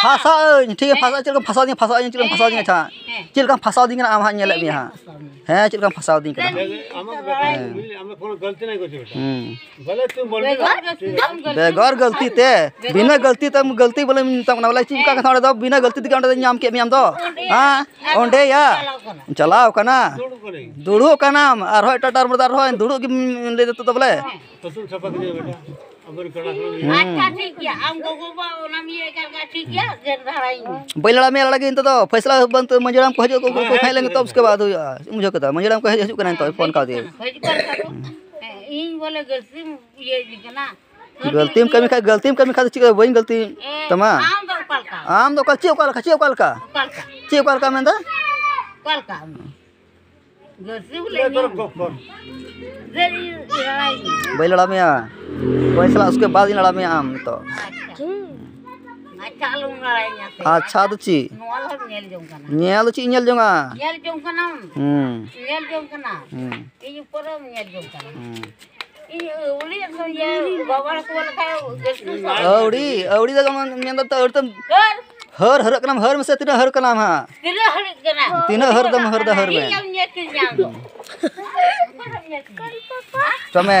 फसा ठीक है फसा चल फसा दी फसा फसा अच्छा फसा आम हाँ नेल में हाँ फसा बेगर गलती ते बिना गलती गलती बोले बोले चीज का कथा दो बिना गलती के ओंडे नाम के नाम दो हां ओंडे या चलाओ कना दुड़ो कना और हो दुड़ो के ले तो बोले अच्छा, बैल लड़ा में लड़ागे तो, तो फैसला बंद तो मंजराम को हजो को खाई लेंगे तब उसके बाद मुझे कहता मंजराम को हजू करना तो हाँ, फोन कर दे हाँ, हाँ, गलती में कमी खा गलती में कमी खा तो वही गलती तमा आम दो तो कच्ची उकाल कच्ची उकाल का कच्ची उकाल का में ओकाल का गलती ले लड़ा में फैसला उसके बाद ही लड़ा में आम तो अच्छा, अच्छा तो, तो ची नेल ची नेल जोंगा नेल जोंगा ना हम्म नेल जोंगा ना हम्म। ये ऊपर नेल जोंगा ना अवड़ी अवड़ी जगह मन मेंदा तो अवड़ी तो तो हर हर कनाम हर में से तीन हर कनाम हाँ तीन हर कनाम तीन हर दम हर द हर में तमे